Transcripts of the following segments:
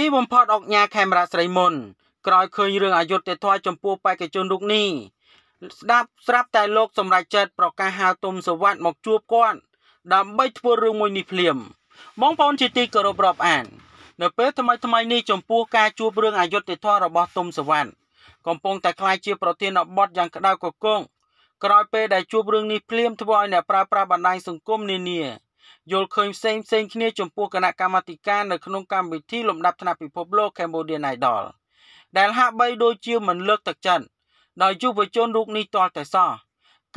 ទីបំផុតអង្គញាខេមរាស្រីមុន ក្រោយឃើញរឿងអយុត្តិធម៌ចំពោះបេក្ខជនរូបនេះស្ដាប់ស្រាប់តែលោកសម្រេចចិត្តប្រកាសហៅទុំសវត្តមកជួបគាត់ដើម្បីធ្វើរឿងមួយនេះភ្លាមបងប្អូនជាទីគោរពរាប់អាននៅពេល ថ្មីថ្មីនេះចំពោះការជួបរឿងអយុត្តិធម៌របស់ទុំសវត្តកំពុងតែក្លាយជាប្រធានបទយ៉ាងក្តៅកកងក្រោយពេលដែលជួបរឿងនេះភ្លាមធ្វើឲ្យអ្នកប្រើប្រាស់បណ្ដាញសង្គមនានាយល់ឃើញផ្សេងផ្សេងគ្នាចំពោះគណៈកម្មាធិការនៅក្នុងកម្មវិធីលំដាប់ថ្នាក់ពិភពលោក Cambodian Idol ដែលហាក់បីដូចជាមិនលើកទឹកចិត្តដោយយុវជនរូបនេះទាល់តែសោះ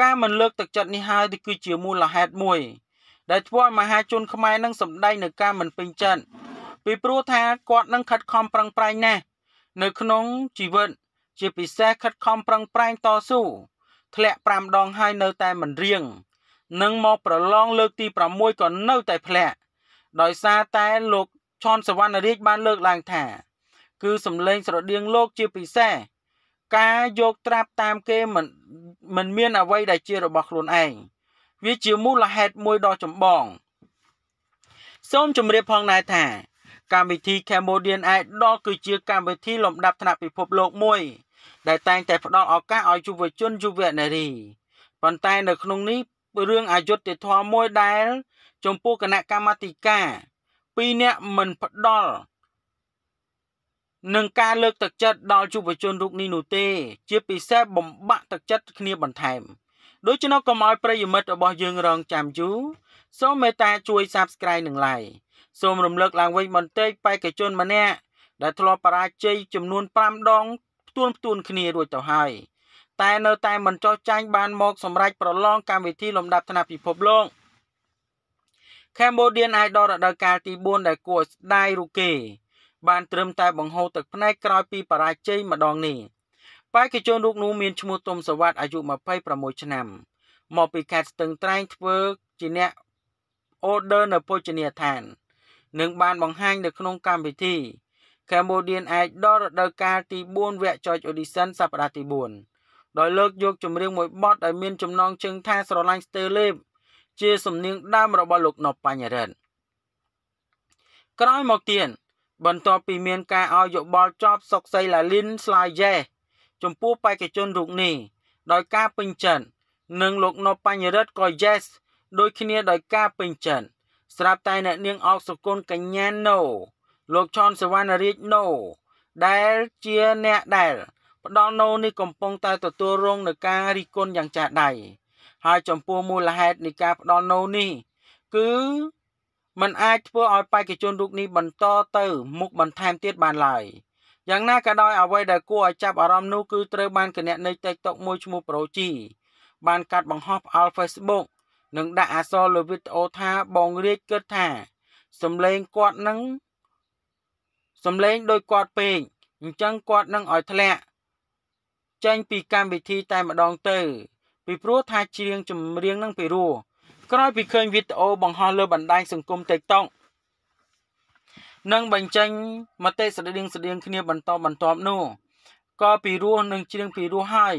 ការមិនលើកទឹកចិត្តនេះហើយគឺជាមូលហេតុមួយ ដែលធ្វើឲ្យមហាជនខ្មែរនឹងសម្ដែងនឹងការមិនពេញចិត្តពីព្រោះថាគាត់នឹងខិតខំប្រឹងប្រែងណាស់នៅក្នុងជីវិតជាពិសេសខិតខំប្រឹងប្រែងតស៊ូធ្លាក់5ដងហើយនៅតែមិនរៀងនិងមកប្រឡងលើក ទី6ក៏នៅតែធ្លាក់ ដោយសារតែលោកឈុនសវណ្ណរាជបានលើកឡើងថាគឺសម្លេងស្រដៀងលោកជាពិសេសការយកត្រាប់តាមគេមិនមិនមានអ្វីដែលជារបស់ខ្លួនឯងវាជាមូលហេតុមួយដ៏ចម្បងសូមជម្រាបផងដែរថា កម្មវិធី Cambodian Idol គឺជាកម្មវិធីលំដាប់ថ្នាក់ពិភពលោកមួយ ដែលតែងតែផ្ដល់ឱកាសឲ្យយុវជនយុវនារីប៉ុន្តែនៅក្នុងនេះរឿងអយុត្តិធម៌មួយដែលចំពោះគណៈកម្មាធិការ ពីរអ្នកមិនផ្ដាល់នឹងការលើកទឹកចិត្តដល់យុវជនរូបនេះនោះទេជាពិសេសបំបាក់ទឹកចិត្តគ្នាបន្ថែមដូច្នោះកុំឲ្យប្រិយមិត្តរបស់យើងរងចាំយូរសូមមេត្តាជួយ Subscribe និង Like សូមរំលឹកឡើងវិញបន្តិចបេក្ខជនម្នាក់ដែលធ្លាប់បរាជ័យចំនួន5ដងផ្ទួនផ្ទួនគ្នារួចទៅហើយតែនៅតែមិនចោះចាញ់បានមកសម្រេចប្រឡងកម្មវិធីលំដាប់ថ្នាក់ពិភពលោក Cambodian Idol រដូវកាលទី4ដែលគួរស្ដាយរូគេ បានត្រឹមតែបង្ហូរទឹកភ្នែកក្រោយពីបរាជ័យម្ដងនេះបេក្ខជនរូបនោះមានឈ្មោះទុំសវ័តអាយុ26ឆ្នាំមកពីខេត្តស្ទឹងត្រែងធ្វើជាអ្នកអូដឺនៅភោជនីយដ្ឋាននឹងបានបង្ហាញនៅក្នុងកម្មវិធី Cambodian Idol រដូវកាលទី4វគ្គ George Audition សប្តាហ៍ទី4ដោយលើកយកចម្រៀងមួយបទដែលមានចំណងជើងថាស្រឡាញ់ស្ទើលេបជា សំនៀងដើមរបស់ លោកណប់បញ្ញរិទ្ធក្រោយមកទៀតបន្ទាប់ពីមាន ការឲ្យយោបល់ចប់សុកសីឡាលីនស្លាយយ៉េចំពោះបេក្ខជនរូបនេះដោយការពេញចិត្តនិងលោកណប់បញ្ញរិទ្ធក៏ yes ដូចគ្នាដោយការពេញចិត្តស្រាប់តែអ្នកនាងអកសុគន្ធកញ្ញាណូលោកឆនសវណ្ណរាជណូដែលជាអ្នកដែលផ្ដល់ណូនេះកំពុងតែទទួលរងនឹងការរិះគន់យ៉ាងចាស់ដៃហើយចំពោះមូលហេតុនៃការផ្ដល់ណូនេះគឺมันអាចធ្វើឲ្យបេក្ខជនរូបនេះបន្តទៅមុខបន្ថែមទៀតបានឡើយយ៉ាងណាក៏ដោយអ្វីដែលគួរឲ្យចាប់អារម្មណ៍នោះគឺត្រូវបានគណនី TikTok មួយឈ្មោះ Proji បានកាត់បង្ហោះផ្អល់ Facebook និងដាក់អក្សរលើវីដេអូថាបងរាជគិតថាសំឡេងគាត់នឹងសំឡេងដោយគាត់ពេកអញ្ចឹងគាត់នឹងឲ្យធ្លាក់ចេញពីកម្មវិធីតែម្ដងទៅ ពីព្រោះថាច្រៀងចម្រៀងនឹងពីរោះក្រោយពីឃើញវីដេអូ បង្ហោះលើបណ្ដាញសង្គម TikTok និងបញ្ចេញមតិស្រដៀងស្រដៀងគ្នាបន្តបន្ទាប់នោះ ក៏ពីរោះនឹងច្រៀងពីរោះហើយ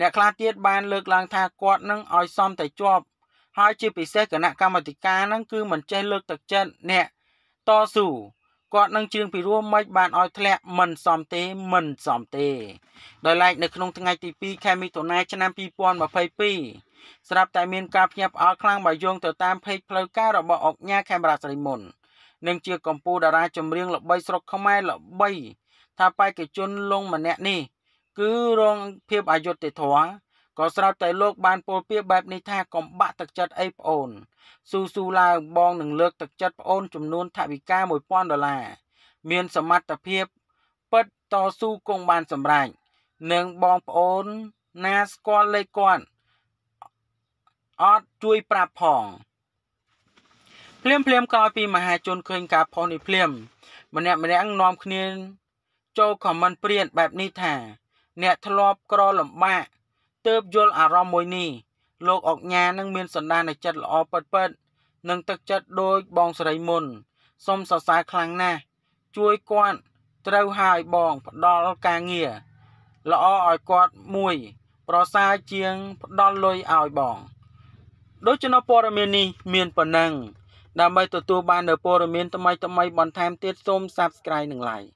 អ្នកខ្លះទៀតបានលើកឡើងថាគាត់នឹងឲ្យសំតែជាប់ហើយជាពិសេសគណៈកម្មាធិការនឹងគឺមិនចេះលើកទឹកចិត្តអ្នកតស៊ូគាត់នឹងជឿងពីរួមមិនបានឲ្យធ្លាក់មិនសមទេមិនសមទេដោយឡែកនៅក្នុងថ្ងៃទី2ខែមិថុនាឆ្នាំ2022ស្រាប់តែមានការភ្ញាក់ផ្អើលខ្លាំងបើយោងទៅតាមเพจផ្លូវការរបស់អង្គការខេមរាស្រីមុននិងជាកម្ពុជាតារាចម្រៀងល្បីស្រុកខ្មែរល្បី ថាបេក្ខជនលងម្នាក់នេះ គឺរងភាពអយុត្តិធម៌ក៏ស្រាប់តែលោកបានពោលពាក្យបែបនេះថាកុំបាក់ទឹកចិត្តអីប្អូនស៊ូស៊ូឡើងបងនឹងលើក ទឹកចិត្តប្អូនចំនួនថវិកា1000ដុល្លារមានសមត្ថភាព ពិតតស៊ូគង់បានសម្រេចនឹងបងប្អូនណាស្គាល់លេខគាត់អត់ជួយប្រាប់ផងភ្លាមភ្លាមក្រោយពីមហាជនឃើញការផុសនេះភ្លាម ម្នាក់ម្នាក់នាំគ្នាចូលខមមិនព្រានបែបនេះថា អ្នកធ្លាប់ក្រលំបាកទើបយល់អារម្មណ៍មួយនេះលោកអុកញ៉ានឹងមានសន្តានចិត្តល្អពិតពិតនិងទឹកចិត្តដូចបងស្រីមុនសូមសរសើរខ្លាំងណាស់ជួយគាត់ត្រូវហើយបងផ្ដល់ការងារល្អឲ្យគាត់មួយ ប្រសើរជាង ផ្ដល់លុយឲ្យបង ដូច្នោះព័ត៌មាននេះមានប៉ុណ្ណឹង ដើម្បីទទួលបាននូវព័ត៌មានថ្មីៗបន្ថែមទៀតសូម Subscribe និង Like